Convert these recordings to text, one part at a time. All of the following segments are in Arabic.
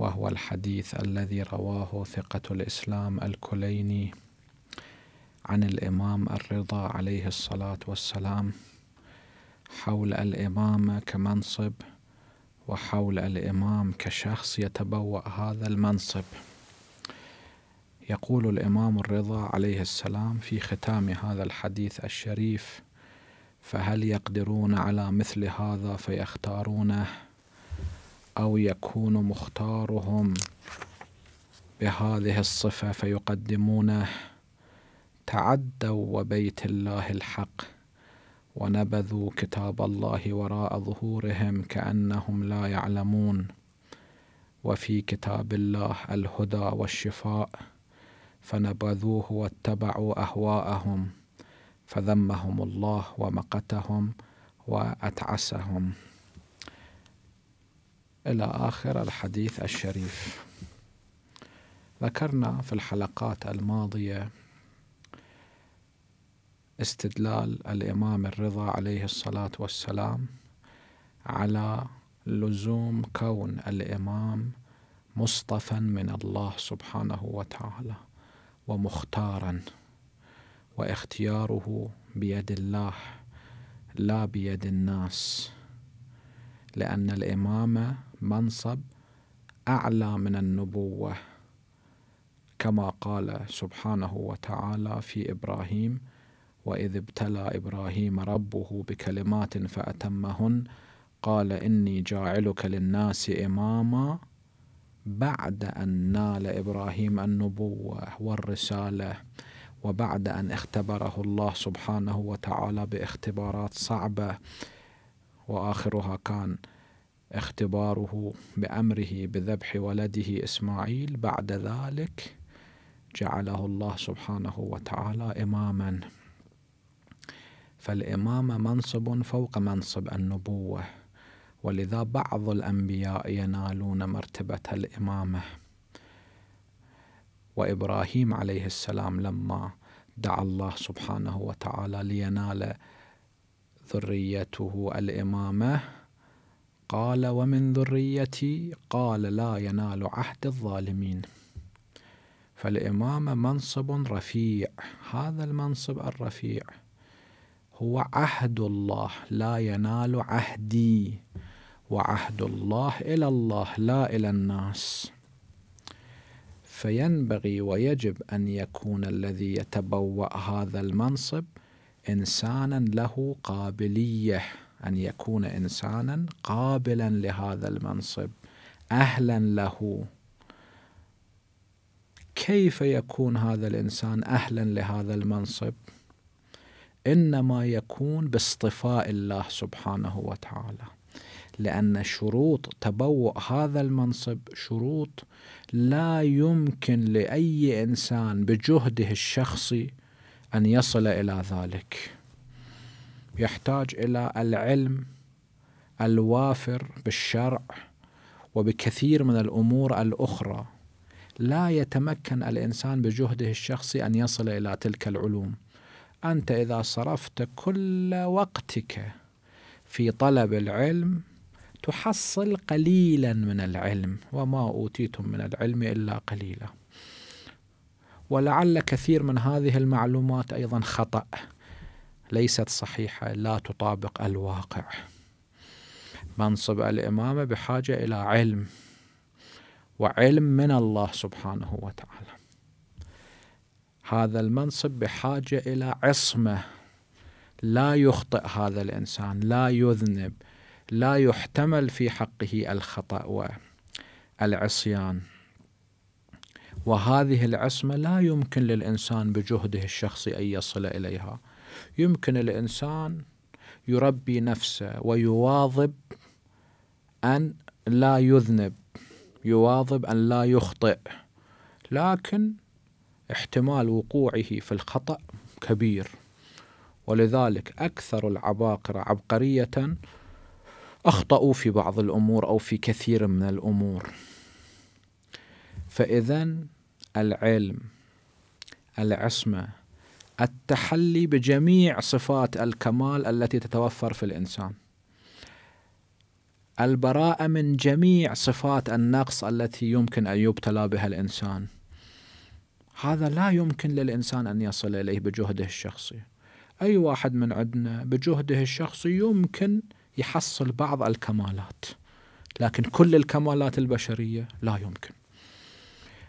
وهو الحديث الذي رواه ثقة الإسلام الكليني عن الإمام الرضا عليه الصلاة والسلام حول الإمامة كمنصب وحول الإمام كشخص يتبوأ هذا المنصب يقول الإمام الرضا عليه السلام في ختام هذا الحديث الشريف فهل يقدرون على مثل هذا فيختارونه أو يكون مختارهم بهذه الصفة فيقدمونه تعدوا وبيت الله الحق ونبذوا كتاب الله وراء ظهورهم كأنهم لا يعلمون وفي كتاب الله الهدى والشفاء فنبذوه واتبعوا أهواءهم فذمهم الله ومقتهم وأتعسهم إلى آخر الحديث الشريف ذكرنا في الحلقات الماضية استدلال الإمام الرضا عليه الصلاة والسلام على لزوم كون الإمام مصطفى من الله سبحانه وتعالى ومختارا واختياره بيد الله لا بيد الناس لأن الإمامة منصب أعلى من النبوة كما قال سبحانه وتعالى في إبراهيم وإذ ابتلى إبراهيم ربه بكلمات فأتمهن قال إني جاعلك للناس إماما بعد أن نال إبراهيم النبوة والرسالة وبعد أن اختبره الله سبحانه وتعالى باختبارات صعبة واخرها كان اختباره بامره بذبح ولده اسماعيل بعد ذلك جعله الله سبحانه وتعالى اماما فالامامه منصب فوق منصب النبوه ولذا بعض الانبياء ينالون مرتبه الامامه وابراهيم عليه السلام لما دعا الله سبحانه وتعالى لينال ذريته الإمامة قال ومن ذريتي قال لا ينال عهد الظالمين فالإمامة منصب رفيع هذا المنصب الرفيع هو عهد الله لا ينال عهدي وعهد الله إلى الله لا إلى الناس فينبغي ويجب أن يكون الذي يتبوأ هذا المنصب انسانا له قابليه ان يكون انسانا قابلا لهذا المنصب اهلا له كيف يكون هذا الانسان اهلا لهذا المنصب انما يكون باصطفاء الله سبحانه وتعالى لان شروط تبوء هذا المنصب شروط لا يمكن لاي انسان بجهده الشخصي أن يصل إلى ذلك يحتاج إلى العلم الوافر بالشرع وبكثير من الأمور الأخرى لا يتمكن الإنسان بجهده الشخصي أن يصل إلى تلك العلوم أنت إذا صرفت كل وقتك في طلب العلم تحصل قليلا من العلم وما أوتيتم من العلم إلا قليلاً ولعل كثير من هذه المعلومات ايضا خطا ليست صحيحه لا تطابق الواقع منصب الامامه بحاجه الى علم وعلم من الله سبحانه وتعالى هذا المنصب بحاجه الى عصمه لا يخطئ هذا الانسان لا يذنب لا يحتمل في حقه الخطا والعصيان وهذه العصمة لا يمكن للإنسان بجهده الشخصي أن يصل إليها يمكن الإنسان يربي نفسه ويواظب أن لا يذنب يواظب أن لا يخطئ لكن احتمال وقوعه في الخطأ كبير ولذلك أكثر العباقرة عبقرية أخطأوا في بعض الأمور أو في كثير من الأمور فإذا العلم العصمة التحلي بجميع صفات الكمال التي تتوفر في الإنسان البراءة من جميع صفات النقص التي يمكن أن يبتلى بها الإنسان هذا لا يمكن للإنسان أن يصل إليه بجهده الشخصي أي واحد من عندنا بجهده الشخصي يمكن يحصل بعض الكمالات لكن كل الكمالات البشرية لا يمكن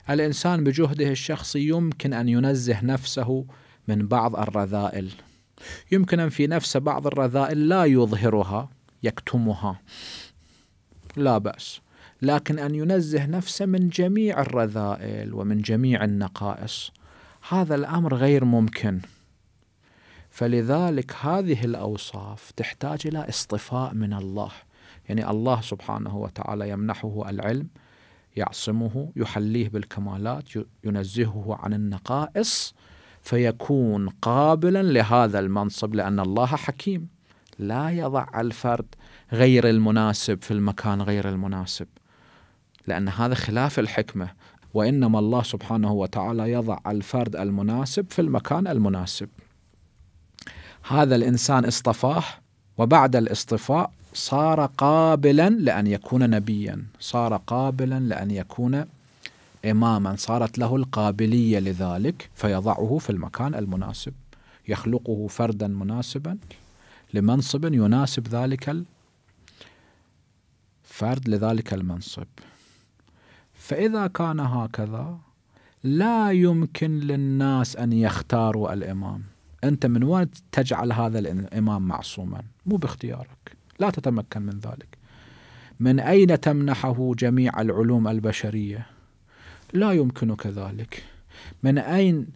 الإنسان بجهده الشخصي يمكن أن ينزه نفسه من بعض الرذائل يمكن أن في نفسه بعض الرذائل لا يظهرها يكتمها لا بأس لكن أن ينزه نفسه من جميع الرذائل ومن جميع النقائص هذا الأمر غير ممكن فلذلك هذه الأوصاف تحتاج إلى اصطفاء من الله يعني الله سبحانه وتعالى يمنحه العلم يعصمه يحليه بالكمالات ينزهه عن النقائص فيكون قابلا لهذا المنصب لان الله حكيم لا يضع الفرد غير المناسب في المكان غير المناسب لان هذا خلاف الحكمه وانما الله سبحانه وتعالى يضع الفرد المناسب في المكان المناسب هذا الانسان اصطفاه وبعد الاصطفاء صار قابلا لأن يكون نبيا صار قابلا لأن يكون إماما صارت له القابلية لذلك فيضعه في المكان المناسب يخلقه فردا مناسبا لمنصب يناسب ذلك الفرد لذلك المنصب فإذا كان هكذا لا يمكن للناس أن يختاروا الإمام أنت من وين تجعل هذا الإمام معصوما مو باختيارك لا تتمكن من ذلك من أين تمنحه جميع العلوم البشرية لا يمكنك ذلك من أين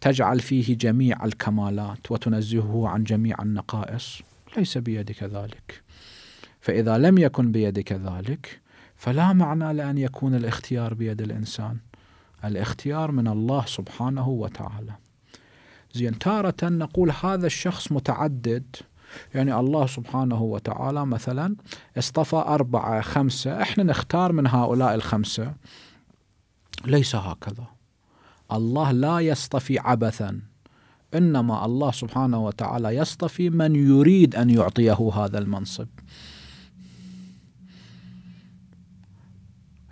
تجعل فيه جميع الكمالات وتنزهه عن جميع النقائص ليس بيدك ذلك فإذا لم يكن بيدك ذلك فلا معنى لأن يكون الاختيار بيد الإنسان الاختيار من الله سبحانه وتعالى زين تارة نقول هذا الشخص متعدد يعني الله سبحانه وتعالى مثلا اصطفى أربعة خمسة احنا نختار من هؤلاء الخمسة ليس هكذا الله لا يصطفي عبثا انما الله سبحانه وتعالى يصطفي من يريد ان يعطيه هذا المنصب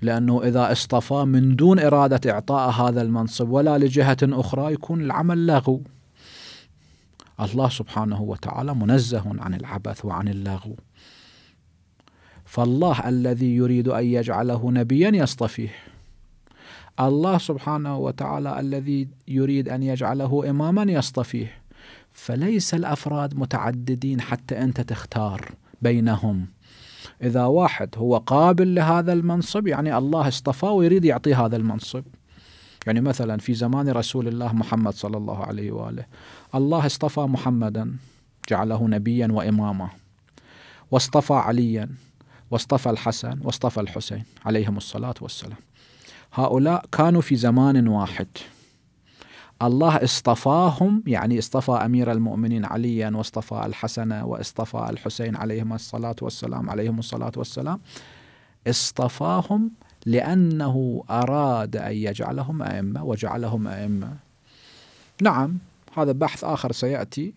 لانه اذا اصطفى من دون اراده اعطاء هذا المنصب ولا لجهه اخرى يكون العمل لغو الله سبحانه وتعالى منزه عن العبث وعن اللغو فالله الذي يريد أن يجعله نبيا يصطفيه الله سبحانه وتعالى الذي يريد أن يجعله إماما يصطفيه فليس الأفراد متعددين حتى أنت تختار بينهم إذا واحد هو قابل لهذا المنصب يعني الله اصطفاه ويريد يعطيه هذا المنصب يعني مثلا في زمان رسول الله محمد صلى الله عليه واله الله اصطفى محمدا جعله نبيا واماما واصطفى عليا واصطفى الحسن واصطفى الحسين عليهم الصلاه والسلام هؤلاء كانوا في زمان واحد الله اصطفاهم يعني اصطفى امير المؤمنين عليا واصطفى الحسن واصطفى الحسين عليهما الصلاه والسلام عليهم الصلاه والسلام اصطفاهم لانه اراد ان يجعلهم ائمه وجعلهم ائمه نعم هذا بحث آخر سيأتي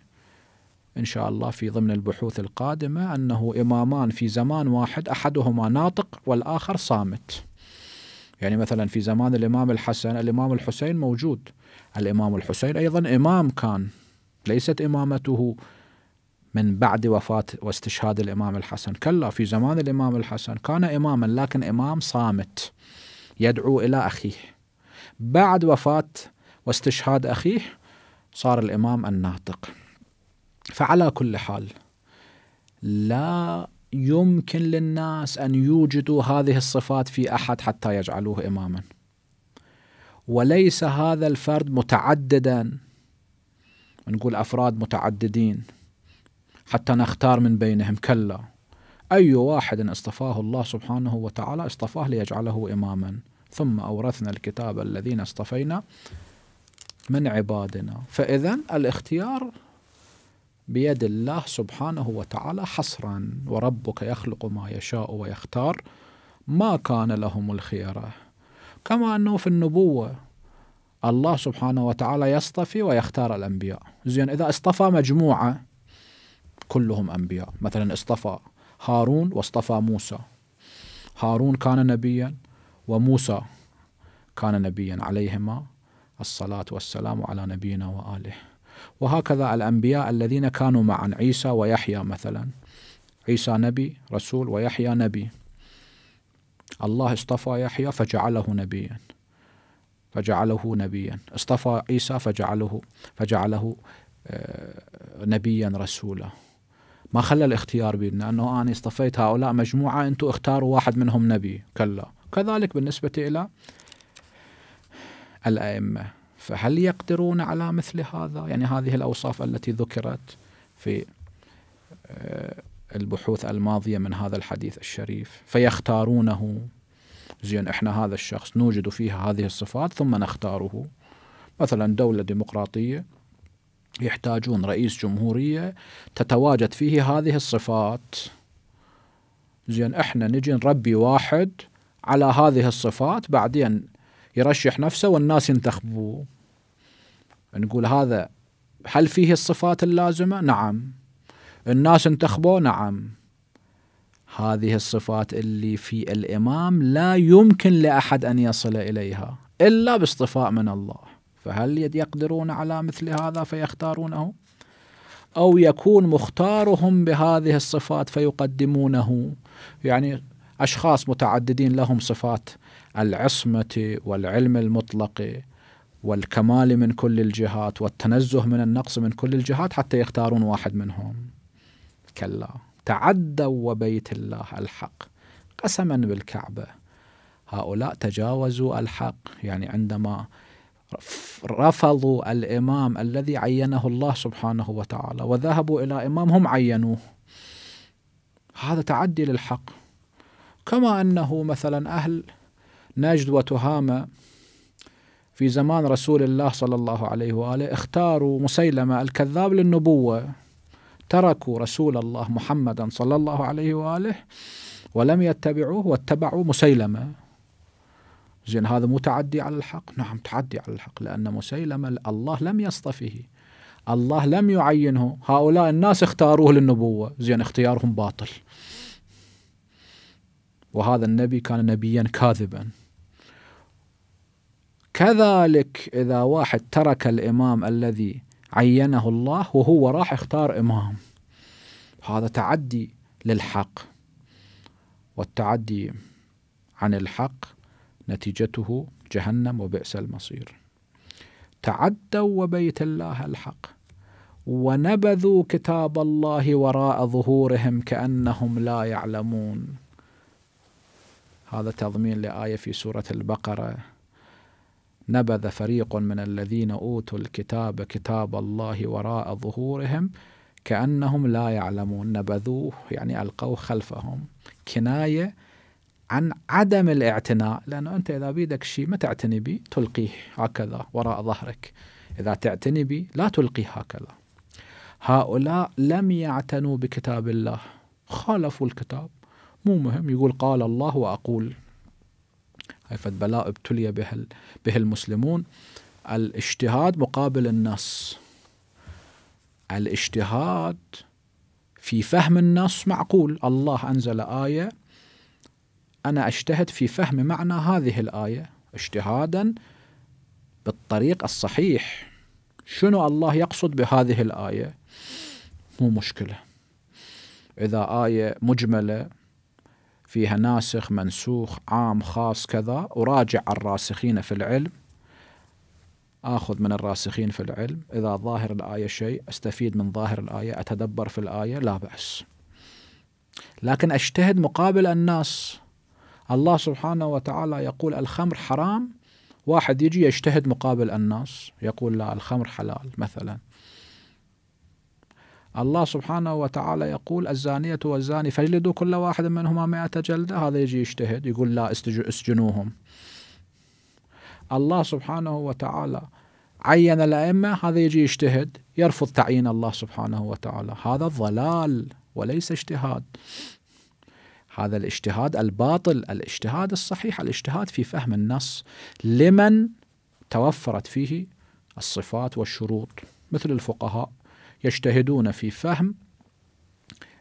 إن شاء الله في ضمن البحوث القادمة أنه إمامان في زمان واحد أحدهما ناطق والآخر صامت يعني مثلا في زمان الإمام الحسن الإمام الحسين موجود الإمام الحسين أيضا إمام كان ليست إمامته من بعد وفاة واستشهاد الإمام الحسن كلا في زمان الإمام الحسن كان إماما لكن إمام صامت يدعو إلى أخيه بعد وفاة واستشهاد أخيه صار الإمام الناطق فعلى كل حال لا يمكن للناس أن يوجدوا هذه الصفات في أحد حتى يجعلوه إماما وليس هذا الفرد متعددا نقول أفراد متعددين حتى نختار من بينهم كلا أي واحد اصطفاه الله سبحانه وتعالى اصطفاه ليجعله إماما ثم أورثنا الكتاب الذين اصطفينا من عبادنا فإذا الاختيار بيد الله سبحانه وتعالى حصرا وربك يخلق ما يشاء ويختار ما كان لهم الخيرة كما أنه في النبوة الله سبحانه وتعالى يصطفي ويختار الأنبياء زين إذا اصطفى مجموعة كلهم أنبياء مثلا اصطفى هارون واصطفى موسى هارون كان نبيا وموسى كان نبيا عليهما الصلاة والسلام على نبينا وآله وهكذا الأنبياء الذين كانوا معا عيسى ويحيى مثلا عيسى نبي رسول ويحيى نبي الله اصطفى يحيى فجعله نبيا فجعله نبيا اصطفى عيسى فجعله فجعله آه، نبيا رسولا ما خلى الاختيار بيننا انه انا اصطفيت هؤلاء مجموعه انتم اختاروا واحد منهم نبي كلا كذلك بالنسبه الى الأئمة فهل يقدرون على مثل هذا يعني هذه الأوصاف التي ذكرت في آه، البحوث الماضية من هذا الحديث الشريف فيختارونه زين احنا هذا الشخص نوجد فيها هذه الصفات ثم نختاره مثلا دولة ديمقراطية يحتاجون رئيس جمهورية تتواجد فيه هذه الصفات زين احنا نجي نربي واحد على هذه الصفات بعدين يرشح نفسه والناس ينتخبوه نقول هذا هل فيه الصفات اللازمة؟ نعم الناس انتخبوه نعم هذه الصفات اللي في الإمام لا يمكن لأحد أن يصل إليها إلا باصطفاء من الله فهل يقدرون على مثل هذا فيختارونه أو يكون مختارهم بهذه الصفات فيقدمونه يعني أشخاص متعددين لهم صفات العصمة والعلم المطلق والكمال من كل الجهات والتنزه من النقص من كل الجهات حتى يختارون واحد منهم كلا تعدوا وبيت الله الحق قسما بالكعبة هؤلاء تجاوزوا الحق يعني عندما رفضوا الإمام الذي عينه الله سبحانه وتعالى وذهبوا إلى إمام هم عينوه هذا تعدي للحق كما أنه مثلا أهل نجد وتهامة في زمان رسول الله صلى الله عليه وآله اختاروا مسيلمة الكذاب للنبوة تركوا رسول الله محمدا صلى الله عليه وآله ولم يتبعوه واتبعوا مسيلمة زين هذا مو تعدي على الحق نعم تعدي على الحق لأن مسيلمة الله لم يصطفه الله لم يعينه هؤلاء الناس اختاروه للنبوة زين اختيارهم باطل وهذا النبي كان نبيا كاذبا كذلك إذا واحد ترك الإمام الذي عينه الله وهو راح اختار إمام هذا تعدي للحق والتعدي عن الحق نتيجته جهنم وبئس المصير تعدوا وبيت الله الحق ونبذوا كتاب الله وراء ظهورهم كأنهم لا يعلمون هذا تضمين لآية في سورة البقرة نبذ فريق من الذين أوتوا الكتاب كتاب الله وراء ظهورهم كأنهم لا يعلمون نبذوه يعني ألقوه خلفهم كناية عن عدم الاعتناء لأنه أنت إذا بيدك شيء ما تعتني به تلقيه هكذا وراء ظهرك إذا تعتني به لا تلقيه هكذا هؤلاء لم يعتنوا بكتاب الله خالفوا الكتاب مو مهم يقول قال الله وأقول هاي فد بلاء ابتلي به به المسلمون الاجتهاد مقابل النص الاجتهاد في فهم النص معقول الله أنزل آية أنا أجتهد في فهم معنى هذه الآية اجتهادا بالطريق الصحيح شنو الله يقصد بهذه الآية مو مشكلة إذا آية مجملة فيها ناسخ منسوخ عام خاص كذا أراجع الراسخين في العلم آخذ من الراسخين في العلم إذا ظاهر الآية شيء أستفيد من ظاهر الآية أتدبر في الآية لا بأس لكن أجتهد مقابل الناس الله سبحانه وتعالى يقول الخمر حرام واحد يجي يجتهد مقابل الناس يقول لا الخمر حلال مثلا الله سبحانه وتعالى يقول الزانية والزاني فاجلدوا كل واحد منهما مائة جلدة هذا يجي يجتهد يقول لا اسجنوهم الله سبحانه وتعالى عين الأئمة هذا يجي يجتهد يرفض تعيين الله سبحانه وتعالى هذا ضلال وليس اجتهاد هذا الاجتهاد الباطل الاجتهاد الصحيح الاجتهاد في فهم النص لمن توفرت فيه الصفات والشروط مثل الفقهاء يجتهدون في فهم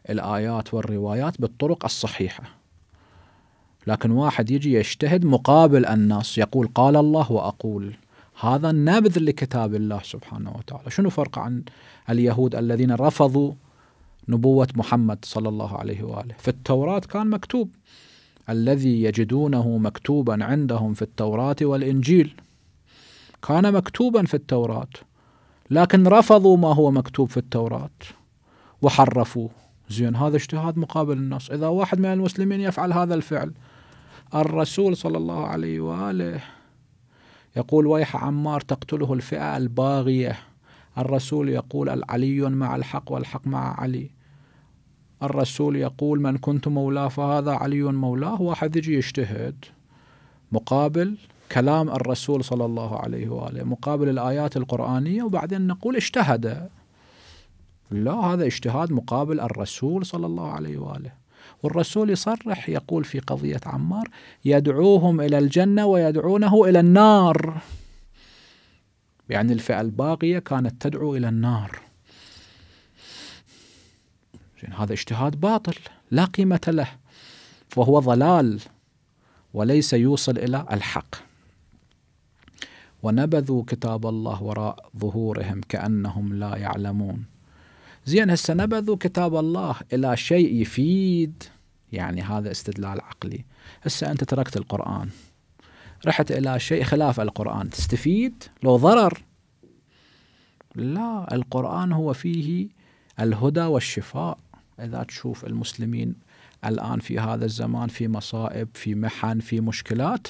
الآيات والروايات بالطرق الصحيحة لكن واحد يجي يجتهد مقابل الناس يقول قال الله وأقول هذا النبذ لكتاب الله سبحانه وتعالى شنو فرق عن اليهود الذين رفضوا نبوة محمد صلى الله عليه وآله في التوراة كان مكتوب الذي يجدونه مكتوبا عندهم في التوراة والإنجيل كان مكتوبا في التوراة لكن رفضوا ما هو مكتوب في التوراة وحرفوه زين هذا اجتهاد مقابل النص إذا واحد من المسلمين يفعل هذا الفعل الرسول صلى الله عليه وآله يقول ويح عمار تقتله الفئة الباغية الرسول يقول العلي مع الحق والحق مع علي الرسول يقول من كنت مولاه فهذا علي مولاه واحد يجي يجتهد مقابل كلام الرسول صلى الله عليه واله مقابل الايات القرانيه وبعدين نقول اجتهد لا هذا اجتهاد مقابل الرسول صلى الله عليه واله والرسول يصرح يقول في قضيه عمار يدعوهم الى الجنه ويدعونه الى النار يعني الفئه الباقيه كانت تدعو الى النار هذا اجتهاد باطل لا قيمه له وهو ضلال وليس يوصل الى الحق ونبذوا كتاب الله وراء ظهورهم كأنهم لا يعلمون زين هسه نبذوا كتاب الله إلى شيء يفيد يعني هذا استدلال عقلي هسه أنت تركت القرآن رحت إلى شيء خلاف القرآن تستفيد لو ضرر لا القرآن هو فيه الهدى والشفاء إذا تشوف المسلمين الآن في هذا الزمان في مصائب في محن في مشكلات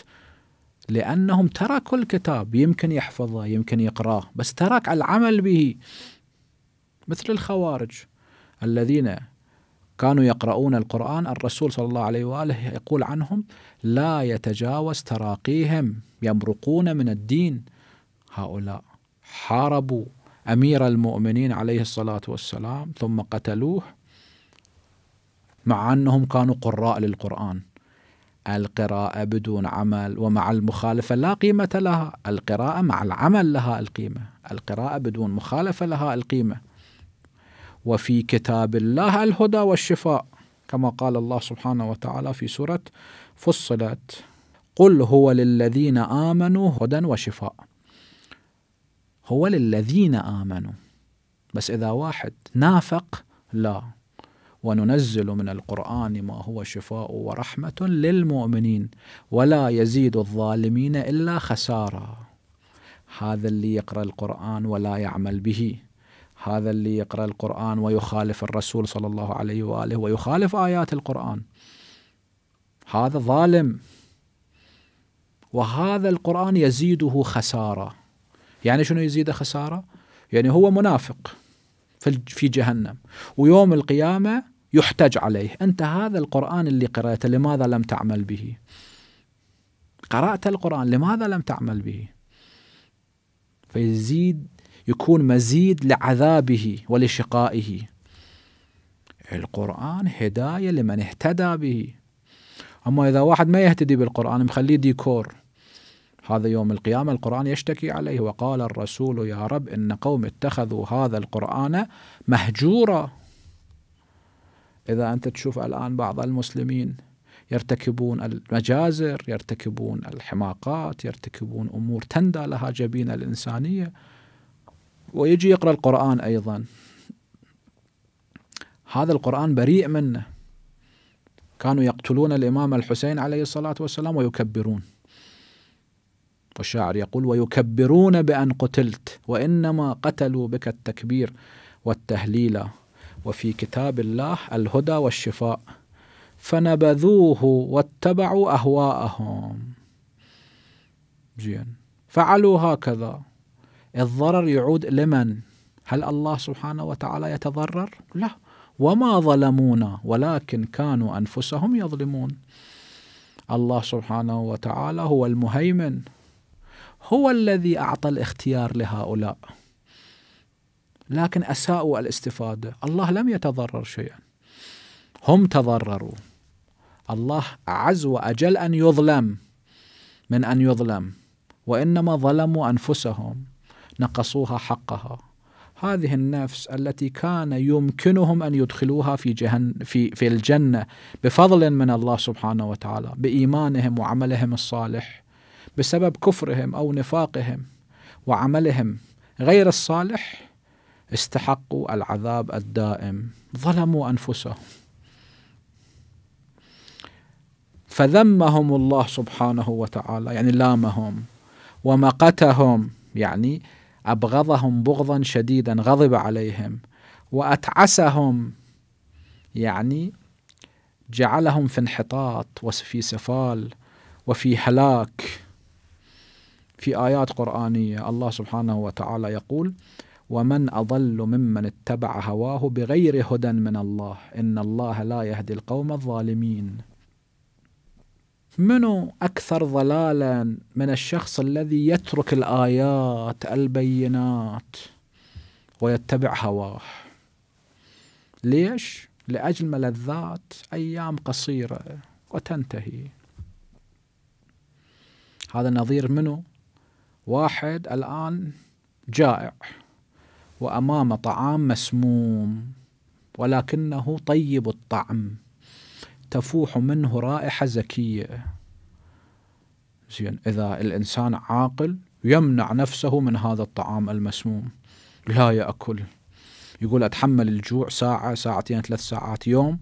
لأنهم تركوا الكتاب يمكن يحفظه يمكن يقراه بس ترك العمل به مثل الخوارج الذين كانوا يقرؤون القرآن الرسول صلى الله عليه وآله يقول عنهم لا يتجاوز تراقيهم يمرقون من الدين هؤلاء حاربوا أمير المؤمنين عليه الصلاة والسلام ثم قتلوه مع أنهم كانوا قراء للقرآن القراءة بدون عمل ومع المخالفة لا قيمة لها القراءة مع العمل لها القيمة القراءة بدون مخالفة لها القيمة وفي كتاب الله الهدى والشفاء كما قال الله سبحانه وتعالى في سورة فصلت قل هو للذين آمنوا هدى وشفاء هو للذين آمنوا بس إذا واحد نافق لا وننزل من القرآن ما هو شفاء ورحمة للمؤمنين ولا يزيد الظالمين إلا خسارة هذا اللي يقرأ القرآن ولا يعمل به هذا اللي يقرأ القرآن ويخالف الرسول صلى الله عليه وآله ويخالف آيات القرآن هذا ظالم وهذا القرآن يزيده خسارة يعني شنو يزيده خسارة؟ يعني هو منافق في جهنم ويوم القيامة يحتج عليه أنت هذا القرآن اللي قرأته لماذا لم تعمل به قرأت القرآن لماذا لم تعمل به فيزيد يكون مزيد لعذابه ولشقائه القرآن هداية لمن اهتدى به أما إذا واحد ما يهتدي بالقرآن مخليه ديكور هذا يوم القيامة القرآن يشتكي عليه وقال الرسول يا رب إن قوم اتخذوا هذا القرآن مهجورا إذا أنت تشوف الآن بعض المسلمين يرتكبون المجازر يرتكبون الحماقات يرتكبون أمور تندى لها جبين الإنسانية ويجي يقرأ القرآن أيضا هذا القرآن بريء منه كانوا يقتلون الإمام الحسين عليه الصلاة والسلام ويكبرون والشاعر يقول ويكبرون بأن قتلت وإنما قتلوا بك التكبير والتهليل وفي كتاب الله الهدى والشفاء فنبذوه واتبعوا اهواءهم زين فعلوا هكذا الضرر يعود لمن هل الله سبحانه وتعالى يتضرر لا وما ظلمونا ولكن كانوا انفسهم يظلمون الله سبحانه وتعالى هو المهيمن هو الذي اعطى الاختيار لهؤلاء لكن اساءوا الاستفاده، الله لم يتضرر شيئا. هم تضرروا. الله عز واجل ان يظلم من ان يظلم، وانما ظلموا انفسهم، نقصوها حقها. هذه النفس التي كان يمكنهم ان يدخلوها في جهن في في الجنه بفضل من الله سبحانه وتعالى، بايمانهم وعملهم الصالح، بسبب كفرهم او نفاقهم وعملهم غير الصالح استحقوا العذاب الدائم ظلموا انفسهم فذمهم الله سبحانه وتعالى يعني لامهم ومقتهم يعني ابغضهم بغضا شديدا غضب عليهم واتعسهم يعني جعلهم في انحطاط وفي سفال وفي هلاك في ايات قرانيه الله سبحانه وتعالى يقول ومن اضل ممن اتبع هواه بغير هدى من الله ان الله لا يهدي القوم الظالمين منو اكثر ضلالا من الشخص الذي يترك الايات البينات ويتبع هواه ليش لاجل ملذات ايام قصيره وتنتهي هذا نظير منه واحد الان جائع وأمام طعام مسموم ولكنه طيب الطعم تفوح منه رائحة زكية زين إذا الإنسان عاقل يمنع نفسه من هذا الطعام المسموم لا يأكل يقول أتحمل الجوع ساعة ساعتين ثلاث ساعات يوم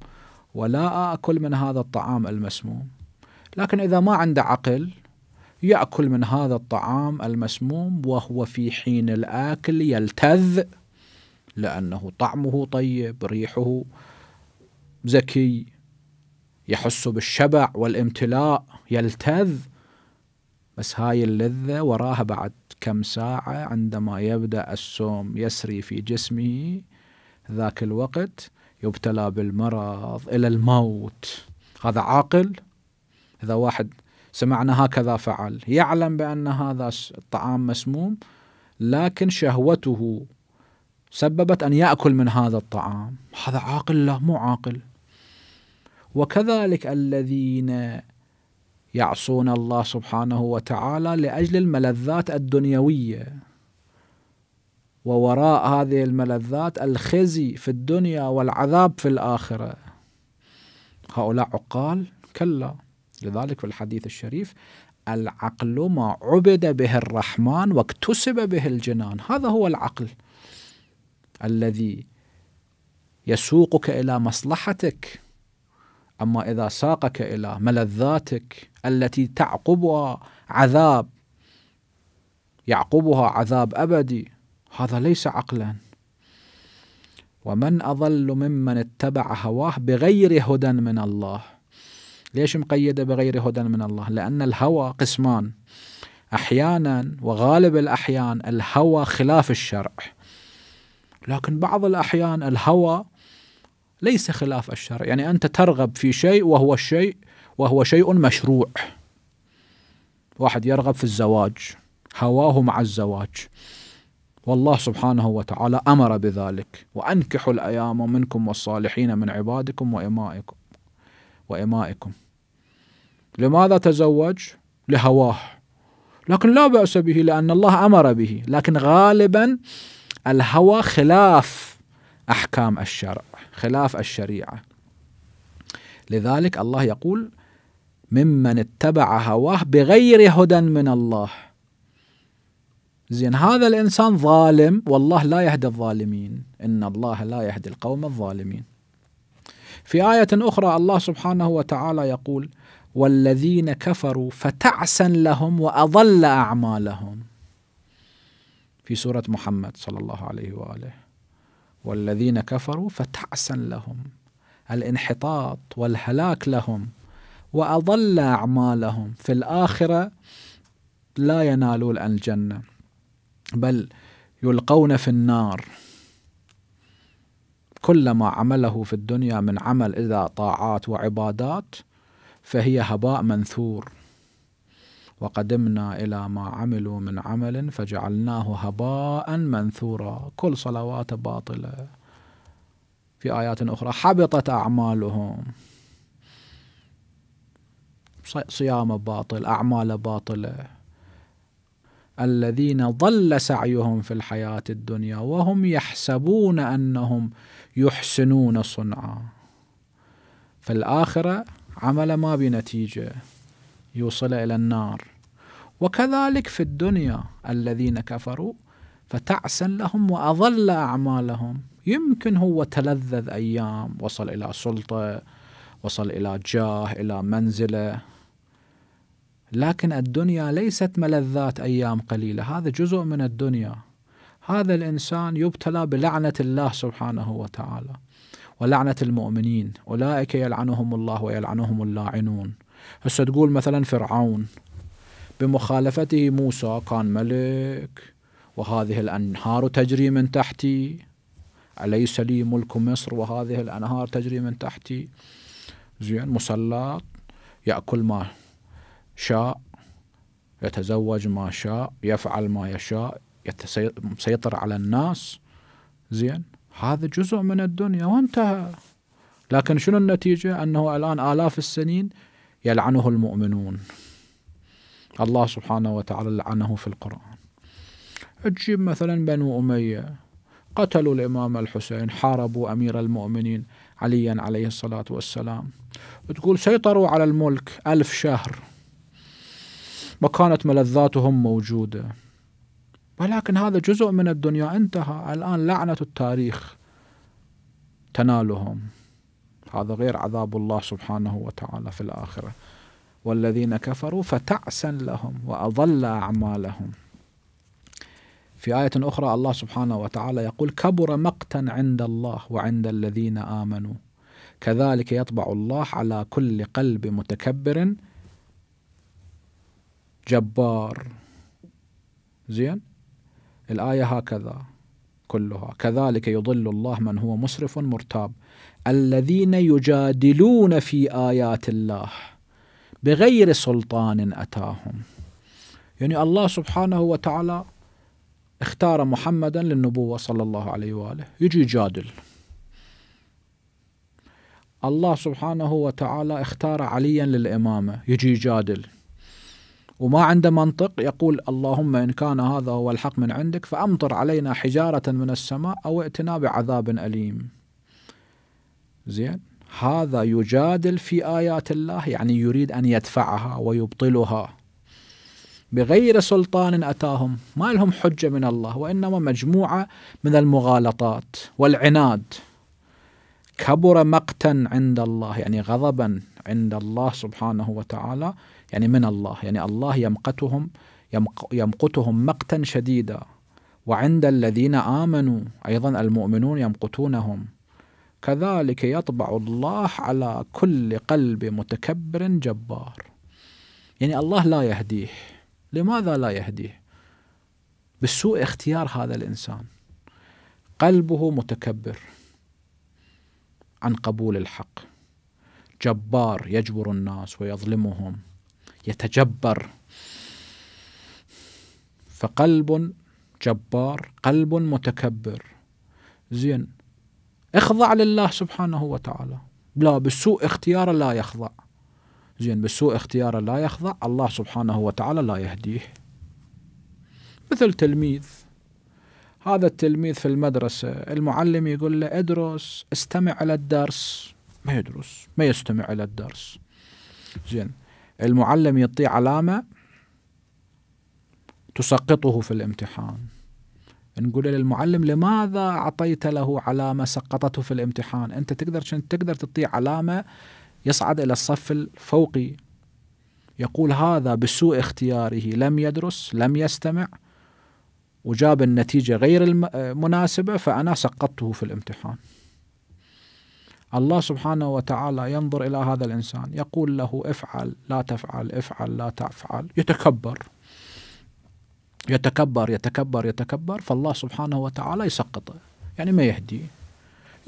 ولا أكل من هذا الطعام المسموم لكن إذا ما عنده عقل ياكل من هذا الطعام المسموم وهو في حين الاكل يلتذ لانه طعمه طيب ريحه زكي يحس بالشبع والامتلاء يلتذ بس هاي اللذة وراها بعد كم ساعة عندما يبدأ السوم يسري في جسمه ذاك الوقت يبتلى بالمرض إلى الموت هذا عاقل إذا واحد سمعنا هكذا فعل يعلم بأن هذا الطعام مسموم لكن شهوته سببت أن يأكل من هذا الطعام هذا عاقل لا مو عاقل وكذلك الذين يعصون الله سبحانه وتعالى لأجل الملذات الدنيوية ووراء هذه الملذات الخزي في الدنيا والعذاب في الآخرة هؤلاء عقال كلا لذلك في الحديث الشريف العقل ما عبد به الرحمن واكتسب به الجنان هذا هو العقل الذي يسوقك الى مصلحتك اما اذا ساقك الى ملذاتك التي تعقبها عذاب يعقبها عذاب ابدي هذا ليس عقلا ومن اضل ممن اتبع هواه بغير هدى من الله ليش مقيدة بغير هدى من الله لأن الهوى قسمان أحيانا وغالب الأحيان الهوى خلاف الشرع لكن بعض الأحيان الهوى ليس خلاف الشرع يعني أنت ترغب في شيء وهو الشيء وهو شيء مشروع واحد يرغب في الزواج هواه مع الزواج والله سبحانه وتعالى امر بذلك وانكحوا الايام منكم والصالحين من عبادكم وامائكم وامائكم لماذا تزوج؟ لهواه لكن لا بأس به لأن الله أمر به لكن غالبا الهوى خلاف أحكام الشرع خلاف الشريعة لذلك الله يقول ممن اتبع هواه بغير هدى من الله زين هذا الإنسان ظالم والله لا يهدي الظالمين إن الله لا يهدي القوم الظالمين في آية أخرى الله سبحانه وتعالى يقول: والذين كفروا فتعسا لهم واضل اعمالهم في سوره محمد صلى الله عليه واله والذين كفروا فتعسا لهم الانحطاط والهلاك لهم واضل اعمالهم في الاخره لا ينالون الجنه بل يلقون في النار كل ما عمله في الدنيا من عمل اذا طاعات وعبادات فهي هباء منثور وقدمنا إلى ما عملوا من عمل فجعلناه هباء منثورا كل صلوات باطلة في آيات أخرى حبطت أعمالهم صيام باطل أعمال باطلة الذين ضل سعيهم في الحياة الدنيا وهم يحسبون أنهم يحسنون صنعا في الآخرة عمل ما بنتيجة يوصل إلى النار وكذلك في الدنيا الذين كفروا فتعسا لهم وأضل أعمالهم يمكن هو تلذذ أيام وصل إلى سلطة وصل إلى جاه إلى منزلة لكن الدنيا ليست ملذات أيام قليلة هذا جزء من الدنيا هذا الإنسان يبتلى بلعنة الله سبحانه وتعالى ولعنة المؤمنين أولئك يلعنهم الله ويلعنهم اللاعنون هسه تقول مثلا فرعون بمخالفته موسى كان ملك وهذه الأنهار تجري من تحتي أليس لي ملك مصر وهذه الأنهار تجري من تحتي زين مسلط يأكل ما شاء يتزوج ما شاء يفعل ما يشاء يتسيطر على الناس زين هذا جزء من الدنيا وانتهى لكن شنو النتيجة أنه الآن آلاف السنين يلعنه المؤمنون الله سبحانه وتعالى لعنه في القرآن تجيب مثلا بنو أمية قتلوا الإمام الحسين حاربوا أمير المؤمنين عليا عليه الصلاة والسلام تقول سيطروا على الملك ألف شهر وكانت ملذاتهم موجوده ولكن هذا جزء من الدنيا انتهى الآن لعنة التاريخ تنالهم هذا غير عذاب الله سبحانه وتعالى في الآخرة والذين كفروا فتعسا لهم وأضل أعمالهم في آية أخرى الله سبحانه وتعالى يقول كبر مقتا عند الله وعند الذين آمنوا كذلك يطبع الله على كل قلب متكبر جبار زين الآية هكذا كلها كذلك يضل الله من هو مسرف مرتاب الذين يجادلون في آيات الله بغير سلطان أتاهم يعني الله سبحانه وتعالى اختار محمدا للنبوة صلى الله عليه وآله يجي يجادل الله سبحانه وتعالى اختار عليا للإمامة يجي يجادل وما عنده منطق يقول اللهم إن كان هذا هو الحق من عندك فأمطر علينا حجارة من السماء أو ائتنا بعذاب أليم زين هذا يجادل في آيات الله يعني يريد أن يدفعها ويبطلها بغير سلطان أتاهم ما لهم حجة من الله وإنما مجموعة من المغالطات والعناد كبر مقتا عند الله يعني غضبا عند الله سبحانه وتعالى يعني من الله يعني الله يمقتهم يمقتهم مقتا شديدا وعند الذين آمنوا أيضا المؤمنون يمقتونهم كذلك يطبع الله على كل قلب متكبر جبار يعني الله لا يهديه لماذا لا يهديه بالسوء اختيار هذا الإنسان قلبه متكبر عن قبول الحق جبار يجبر الناس ويظلمهم يتجبر فقلب جبار قلب متكبر زين اخضع لله سبحانه وتعالى لا بالسوء اختياره لا يخضع زين بسوء اختياره لا يخضع الله سبحانه وتعالى لا يهديه مثل تلميذ هذا التلميذ في المدرسة المعلم يقول له ادرس استمع إلى الدرس ما يدرس ما يستمع إلى الدرس زين المعلم يعطيه علامة تسقطه في الامتحان نقول للمعلم لماذا أعطيت له علامة سقطته في الامتحان أنت تقدر تقدر تعطيه علامة يصعد إلى الصف الفوقي يقول هذا بسوء اختياره لم يدرس لم يستمع وجاب النتيجة غير المناسبة فأنا سقطته في الامتحان الله سبحانه وتعالى ينظر إلى هذا الإنسان يقول له افعل لا تفعل افعل لا تفعل يتكبر يتكبر يتكبر يتكبر فالله سبحانه وتعالى يسقطه يعني ما يهديه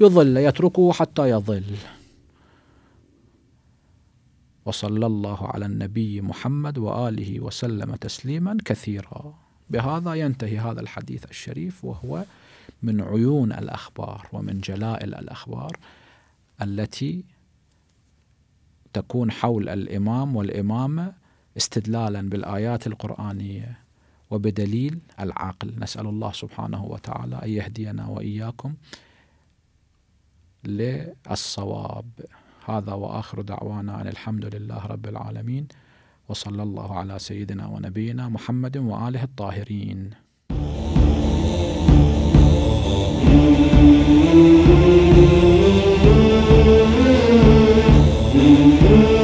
يظل يتركه حتى يظل وصلى الله على النبي محمد وآله وسلم تسليما كثيرا بهذا ينتهي هذا الحديث الشريف وهو من عيون الاخبار ومن جلائل الاخبار التي تكون حول الامام والامامه استدلالا بالايات القرانيه وبدليل العقل نسال الله سبحانه وتعالى ان يهدينا واياكم للصواب هذا واخر دعوانا ان الحمد لله رب العالمين وصلى الله على سيدنا ونبينا محمد وآله الطاهرين Thank you.